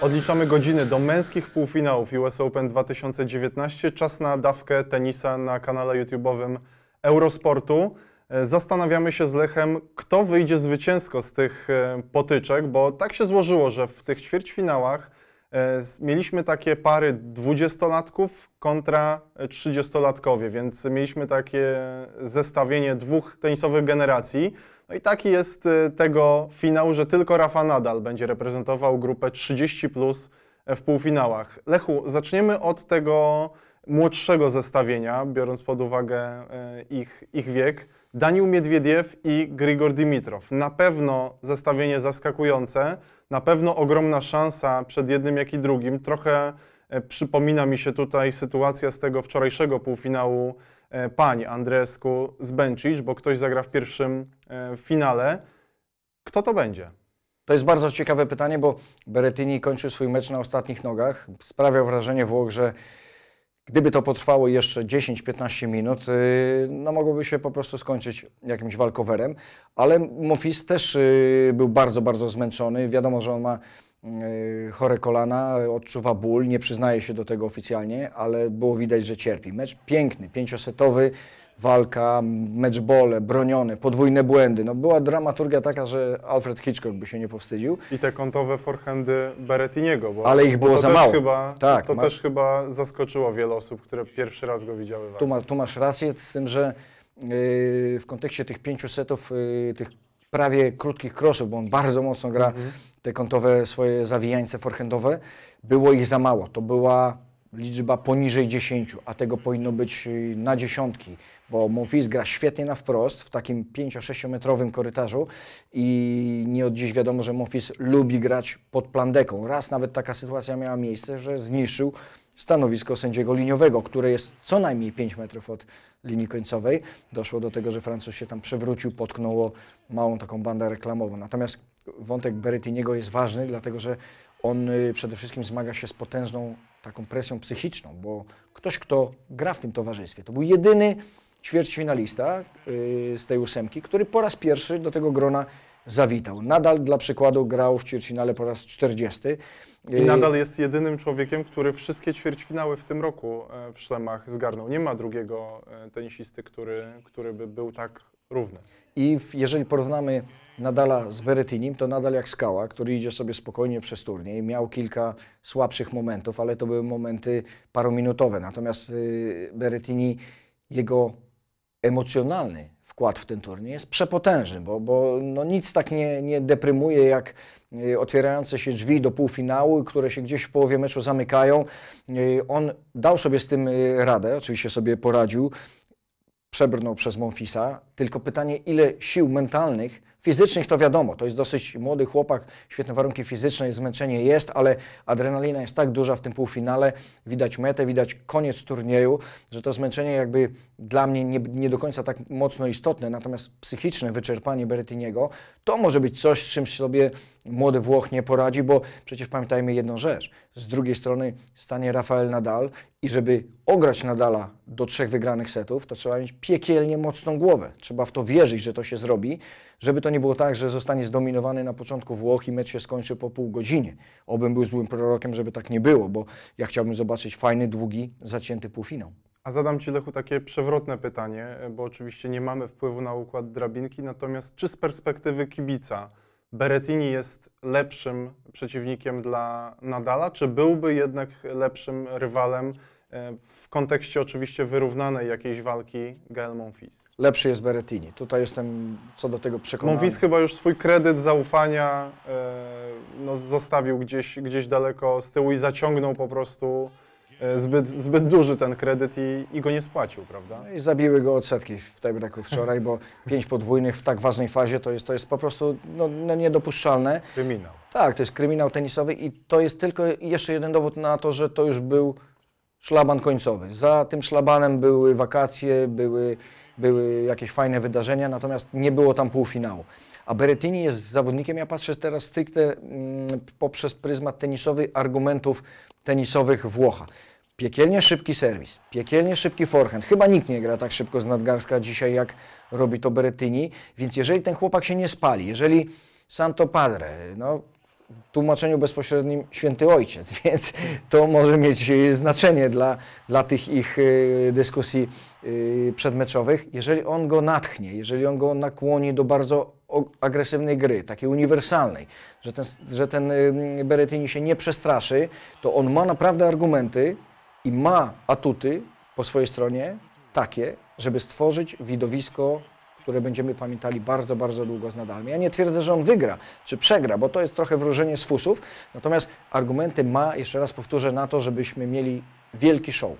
Odliczamy godziny do męskich półfinałów US Open 2019. Czas na dawkę tenisa na kanale YouTube'owym Eurosportu. E, zastanawiamy się z Lechem, kto wyjdzie zwycięsko z tych e, potyczek, bo tak się złożyło, że w tych ćwierćfinałach E, mieliśmy takie pary dwudziestolatków kontra trzydziestolatkowie, więc mieliśmy takie zestawienie dwóch tenisowych generacji. No i taki jest e, tego finał, że tylko Rafa Nadal będzie reprezentował grupę 30 plus w półfinałach. Lechu, zaczniemy od tego młodszego zestawienia, biorąc pod uwagę e, ich, ich wiek. Danił Miedwiediew i Grigor Dimitrow. Na pewno zestawienie zaskakujące, na pewno ogromna szansa przed jednym jak i drugim. Trochę e, przypomina mi się tutaj sytuacja z tego wczorajszego półfinału e, pani Andresku z Benčić, bo ktoś zagra w pierwszym e, finale. Kto to będzie? To jest bardzo ciekawe pytanie, bo Berettini kończył swój mecz na ostatnich nogach. Sprawia wrażenie Włoch, że Gdyby to potrwało jeszcze 10-15 minut, y, no mogłoby się po prostu skończyć jakimś walkowerem, ale Mofis też y, był bardzo, bardzo zmęczony. Wiadomo, że on ma y, chore kolana, odczuwa ból, nie przyznaje się do tego oficjalnie, ale było widać, że cierpi. Mecz piękny, pięciosetowy, walka, meczbole, bronione, podwójne błędy. No była dramaturgia taka, że Alfred Hitchcock by się nie powstydził. I te kątowe forehandy Berettiniego. Bo, Ale ich było za mało. Chyba, tak, to ma... też chyba zaskoczyło wiele osób, które pierwszy raz go widziały. Tu, ma, tu, masz rację z tym, że yy, w kontekście tych pięciu setów, yy, tych prawie krótkich crossów, bo on bardzo mocno gra mhm. te kątowe swoje zawijańce forehandowe, było ich za mało. To była liczba poniżej 10, a tego powinno być y, na dziesiątki, bo Monfils gra świetnie na wprost w takim 5-6 metrowym korytarzu i nie od dziś wiadomo, że Monfils lubi grać pod plandeką. Raz nawet taka sytuacja miała miejsce, że zniszczył stanowisko sędziego liniowego, które jest co najmniej 5 metrów od linii końcowej. Doszło do tego, że Francuz się tam przewrócił, potknęło małą taką bandę reklamową. Natomiast wątek Berettiniego jest ważny, dlatego że on y, przede wszystkim zmaga się z potężną taką presją psychiczną, bo ktoś, kto gra w tym towarzystwie, to był jedyny ćwierćfinalista y, z tej ósemki, który po raz pierwszy do tego grona zawitał. Nadal dla przykładu grał w ćwierćfinale po raz 40. I y, nadal jest jedynym człowiekiem, który wszystkie ćwierćfinały w tym roku e, w szlemach zgarnął. Nie ma drugiego e, tenisisty, który, który by był tak Równe. I w, jeżeli porównamy Nadala z Beretinim, to nadal jak skała, który idzie sobie spokojnie przez turniej. Miał kilka słabszych momentów, ale to były momenty parominutowe. Natomiast y, Beretini, jego emocjonalny wkład w ten turniej jest przepotężny, bo, bo no nic tak nie, nie deprymuje jak y, otwierające się drzwi do półfinału, które się gdzieś w połowie meczu zamykają. Y, on dał sobie z tym y, radę, oczywiście sobie poradził przebrnął przez Monfisa, tylko pytanie, ile sił mentalnych, fizycznych to wiadomo, to jest dosyć młody chłopak, świetne warunki fizyczne, zmęczenie jest, ale adrenalina jest tak duża w tym półfinale, widać metę, widać koniec turnieju, że to zmęczenie jakby dla mnie nie, nie do końca tak mocno istotne, natomiast psychiczne wyczerpanie Berettiniego to może być coś, z czym sobie młody Włoch nie poradzi, bo przecież pamiętajmy jedną rzecz, z drugiej strony stanie Rafael Nadal i żeby ograć Nadala do trzech wygranych setów, to trzeba mieć piekielnie mocną głowę. Trzeba w to wierzyć, że to się zrobi, żeby to nie było tak, że zostanie zdominowany na początku Włoch i mecz się skończy po pół godzinie. Obym był złym prorokiem, żeby tak nie było, bo ja chciałbym zobaczyć fajny, długi, zacięty półfinał. A zadam Ci, Lechu, takie przewrotne pytanie, bo oczywiście nie mamy wpływu na układ drabinki, natomiast czy z perspektywy kibica Berettini jest lepszym przeciwnikiem dla Nadala, czy byłby jednak lepszym rywalem e, w kontekście oczywiście wyrównanej jakiejś walki Gael Monfils. Lepszy jest Berettini. Tutaj jestem co do tego przekonany. Monfils chyba już swój kredyt zaufania e, no, zostawił gdzieś, gdzieś daleko z tyłu i zaciągnął po prostu E, zbyt, zbyt duży ten kredyt i, i go nie spłacił, prawda? No I zabiły go odsetki w tak braku wczoraj, bo pięć podwójnych w tak ważnej fazie to jest, to jest po prostu no, no, niedopuszczalne. Kryminał. Tak, to jest kryminał tenisowy i to jest tylko jeszcze jeden dowód na to, że to już był szlaban końcowy. Za tym szlabanem były wakacje, były, były jakieś fajne wydarzenia, natomiast nie było tam półfinału. A Berettini jest zawodnikiem, ja patrzę teraz stricte mm, poprzez pryzmat tenisowy, argumentów tenisowych Włocha. Piekielnie szybki serwis, piekielnie szybki forehand. Chyba nikt nie gra tak szybko z nadgarska dzisiaj, jak robi to Berettini. Więc jeżeli ten chłopak się nie spali, jeżeli Santo Padre, no w tłumaczeniu bezpośrednim święty ojciec, więc to może mieć e, znaczenie dla, dla tych ich e, dyskusji e, przedmeczowych. Jeżeli on go natchnie, jeżeli on go nakłoni do bardzo agresywnej gry, takiej uniwersalnej, że ten, że ten Berettini się nie przestraszy, to on ma naprawdę argumenty i ma atuty po swojej stronie takie, żeby stworzyć widowisko które będziemy pamiętali bardzo, bardzo długo z Nadalem. Ja nie twierdzę, że on wygra czy przegra, bo to jest trochę wróżenie z fusów, natomiast argumenty ma, jeszcze raz powtórzę, na to, żebyśmy mieli wielki show.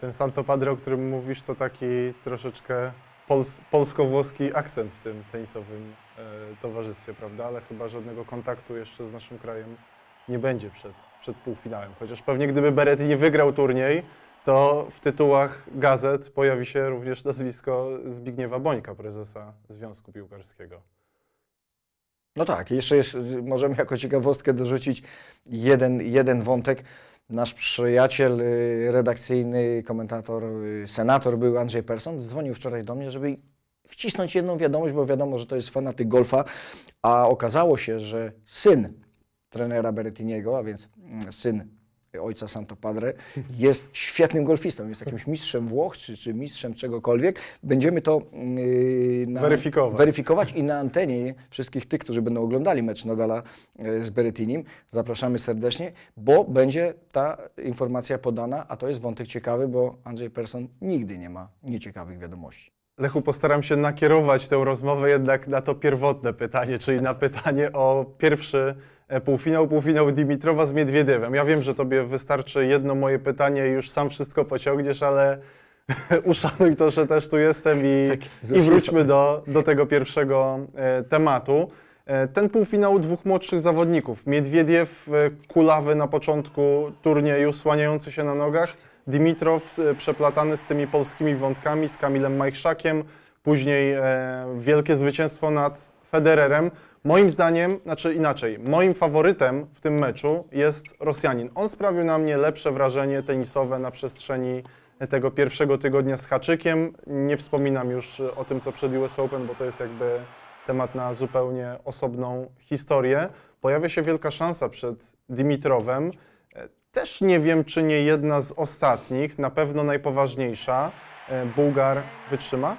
Ten Santo Padre, o którym mówisz, to taki troszeczkę pols polsko-włoski akcent w tym tenisowym e, towarzystwie, prawda? Ale chyba żadnego kontaktu jeszcze z naszym krajem nie będzie przed, przed półfinałem. Chociaż pewnie gdyby Beretti nie wygrał turniej, to w tytułach gazet pojawi się również nazwisko Zbigniewa Bońka, prezesa Związku Piłkarskiego. No tak, jeszcze jest, możemy jako ciekawostkę dorzucić jeden, jeden wątek. Nasz przyjaciel y, redakcyjny, komentator, y, senator był Andrzej Persson, dzwonił wczoraj do mnie, żeby wcisnąć jedną wiadomość, bo wiadomo, że to jest fanatyk golfa, a okazało się, że syn trenera Berettiniego, a więc mm, syn ojca Santo Padre, jest świetnym golfistą, jest jakimś mistrzem Włoch czy, czy mistrzem czegokolwiek. Będziemy to yy, na, weryfikować. weryfikować. i na antenie wszystkich tych, którzy będą oglądali mecz Nadala e, z Beretinim, zapraszamy serdecznie, bo będzie ta informacja podana, a to jest wątek ciekawy, bo Andrzej Persson nigdy nie ma nieciekawych wiadomości. Lechu, postaram się nakierować tę rozmowę jednak na to pierwotne pytanie, czyli na pytanie o pierwszy E, półfinał, półfinał Dimitrowa z Miedwiedewem. Ja wiem, że tobie wystarczy jedno moje pytanie i już sam wszystko pociągniesz, ale uszanuj to, że też tu jestem i, i wróćmy do, do tego pierwszego e, tematu. E, ten półfinał dwóch młodszych zawodników. Miedwiediew, kulawy na początku turnieju, słaniający się na nogach. Dimitrow przeplatany z tymi polskimi wątkami, z Kamilem Majchrzakiem. Później wielkie zwycięstwo nad Federerem. Moim zdaniem, znaczy inaczej, moim faworytem w tym meczu jest Rosjanin. On sprawił na mnie lepsze wrażenie tenisowe na przestrzeni tego pierwszego tygodnia z haczykiem. Nie wspominam już e, o tym, co przed US Open, bo to jest jakby temat na zupełnie osobną historię. Pojawia się wielka szansa przed Dimitrowem. E, też nie wiem, czy nie jedna z ostatnich, na pewno najpoważniejsza. E, Bułgar wytrzyma?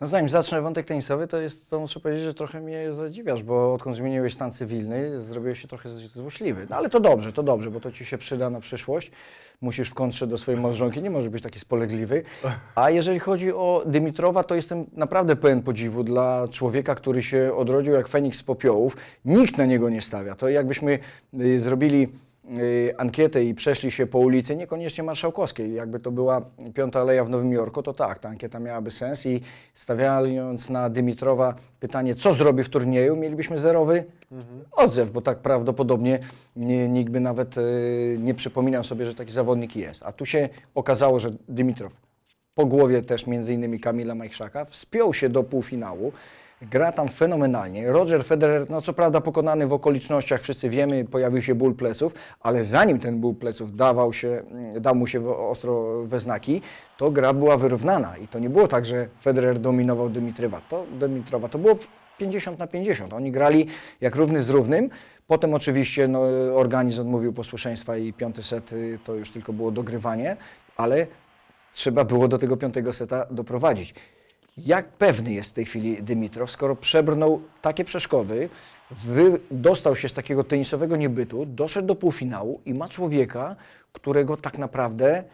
No zanim zacznę wątek tenisowy, to, jest, to muszę powiedzieć, że trochę mnie zadziwiasz, bo odkąd zmieniłeś stan cywilny, zrobiłeś się trochę złośliwy. No ale to dobrze, to dobrze, bo to ci się przyda na przyszłość. Musisz w kontrze do swojej małżonki, nie możesz być taki spolegliwy. A jeżeli chodzi o Dymitrowa, to jestem naprawdę pełen podziwu dla człowieka, który się odrodził jak Feniks z popiołów. Nikt na niego nie stawia. To jakbyśmy y, zrobili Y, ankietę i przeszli się po ulicy, niekoniecznie marszałkowskiej, jakby to była Piąta Aleja w Nowym Jorku, to tak, ta ankieta miałaby sens i stawiając na Dymitrowa pytanie, co zrobi w turnieju, mielibyśmy zerowy odzew, bo tak prawdopodobnie nikt by nawet y, nie przypominał sobie, że taki zawodnik jest. A tu się okazało, że Dymitrow po głowie też między innymi Kamila Majchrzaka wspiął się do półfinału, gra tam fenomenalnie. Roger Federer, no co prawda pokonany w okolicznościach, wszyscy wiemy, pojawił się ból pleców, ale zanim ten ból pleców dawał się, mm, dał mu się ostro we znaki, to gra była wyrównana i to nie było tak, że Federer dominował Dymitrywa. To Dymitrowa to było 50 na 50. Oni grali jak równy z równym. Potem oczywiście no, organizm odmówił posłuszeństwa i piąty set y, to już tylko było dogrywanie, ale trzeba było do tego piątego seta doprowadzić. Jak pewny jest w tej chwili Dymitrow, skoro przebrnął takie przeszkody, wy, dostał się z takiego tenisowego niebytu, doszedł do półfinału i ma człowieka, którego tak naprawdę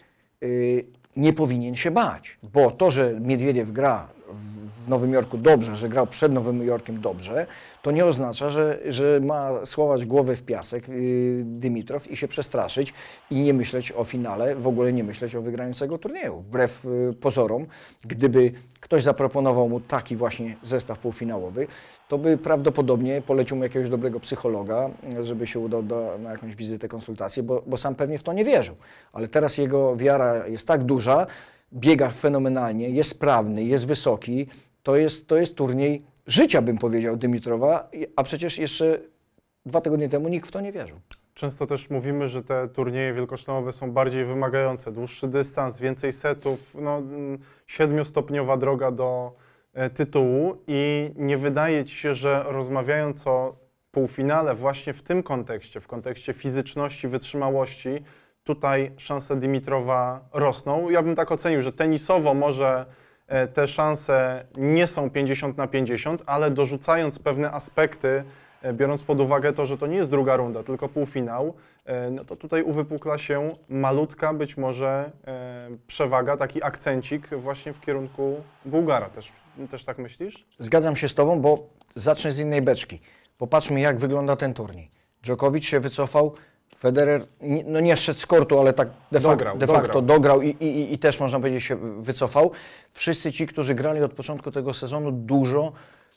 y, nie powinien się bać. Bo to, że Miedwiediew gra w Nowym Jorku dobrze, że grał przed Nowym Jorkiem dobrze, to nie oznacza, że, że ma słować głowy w piasek yy, Dimitrow i się przestraszyć i nie myśleć o finale, w ogóle nie myśleć o wygraniu całego turnieju. Wbrew yy, pozorom, gdyby ktoś zaproponował mu taki właśnie zestaw półfinałowy, to by prawdopodobnie polecił mu jakiegoś dobrego psychologa, żeby się udał do, na jakąś wizytę, konsultację, bo, bo sam pewnie w to nie wierzył. Ale teraz jego wiara jest tak duża, biega fenomenalnie, jest sprawny, jest wysoki. To jest, to jest turniej życia, bym powiedział, Dymitrowa, a przecież jeszcze dwa tygodnie temu nikt w to nie wierzył. Często też mówimy, że te turnieje wielkoszlamowe są bardziej wymagające. Dłuższy dystans, więcej setów, no, mm, siedmiostopniowa droga do e, tytułu i nie wydaje ci się, że rozmawiając o półfinale właśnie w tym kontekście, w kontekście fizyczności, wytrzymałości, tutaj szanse Dimitrowa rosną. Ja bym tak ocenił, że tenisowo może e, te szanse nie są 50 na 50, ale dorzucając pewne aspekty, e, biorąc pod uwagę to, że to nie jest druga runda, tylko półfinał, e, no to tutaj uwypukla się malutka być może przewaga, taki akcencik właśnie w kierunku Bułgara. Też, też tak myślisz? Zgadzam się z Tobą, bo zacznę z innej beczki. Popatrzmy, jak wygląda ten turniej. Dżokowicz się wycofał, Federer no nie szedł z kortu, ale tak de, dograł, de facto dograł, dograł i, i, i, też można powiedzieć się wycofał. Wszyscy ci, którzy grali od początku tego sezonu dużo,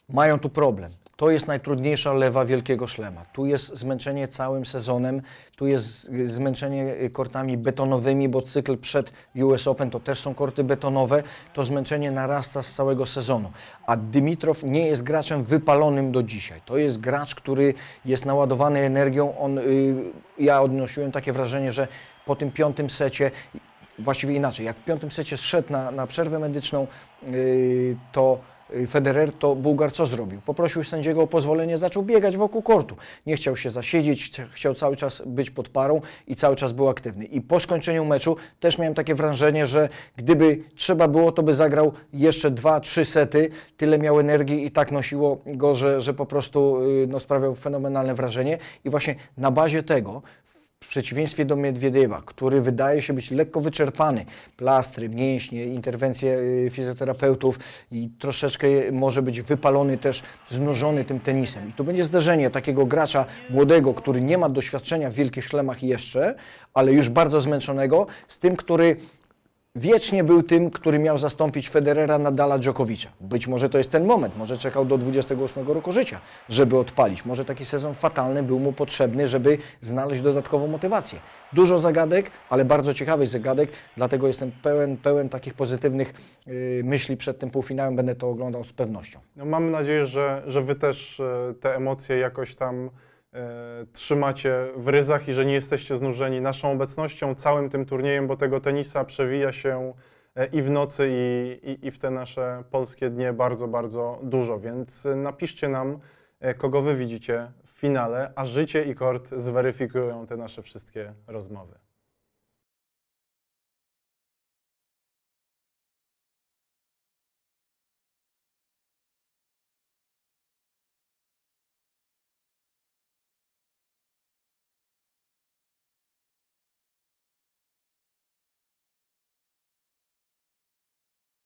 mają tu problem. To jest najtrudniejsza lewa Wielkiego Szlema. Tu jest zmęczenie całym sezonem, tu jest zmęczenie y, kortami betonowymi, bo cykl przed US Open to też są korty betonowe. To zmęczenie narasta z całego sezonu. A Dymitrow nie jest graczem wypalonym do dzisiaj. To jest gracz, który jest naładowany energią. On, y, ja odnosiłem takie wrażenie, że po tym piątym secie właściwie inaczej. Jak w piątym secie szedł na, na przerwę medyczną, yy, to Y, Federer, to Bułgar co zrobił? Poprosił sędziego o pozwolenie, zaczął biegać wokół kortu. Nie chciał się zasiedzieć, chciał cały czas być pod parą i cały czas był aktywny. I po skończeniu meczu też miałem takie wrażenie, że gdyby trzeba było, to by zagrał jeszcze dwa, trzy sety. Tyle miał energii i tak nosiło go, że, że po prostu y, no, sprawiał fenomenalne wrażenie. I właśnie na bazie tego w przeciwieństwie do Medwiediewa, który wydaje się być lekko wyczerpany, plastry, mięśnie, interwencje y, fizjoterapeutów i troszeczkę może być wypalony też, znużony tym tenisem. I tu będzie zderzenie takiego gracza młodego, który nie ma doświadczenia w wielkich szlemach jeszcze, ale już bardzo zmęczonego, z tym, który wiecznie był tym, który miał zastąpić Federera Nadala Dżokowicza. Być może to jest ten moment, może czekał do 28 roku życia, żeby odpalić. Może taki sezon fatalny był mu potrzebny, żeby znaleźć dodatkową motywację. Dużo zagadek, ale bardzo ciekawych zagadek, dlatego jestem pełen, pełen takich pozytywnych yy, myśli przed tym półfinałem, będę to oglądał z pewnością. No, mam nadzieję, że, że Wy też y, te emocje jakoś tam E, trzymacie w ryzach i że nie jesteście znużeni naszą obecnością, całym tym turniejem, bo tego tenisa przewija się e, i w nocy, i, i, i w te nasze polskie dnie bardzo, bardzo dużo. Więc e, napiszcie nam, kogo wy widzicie w finale, a życie i kort zweryfikują te nasze wszystkie rozmowy.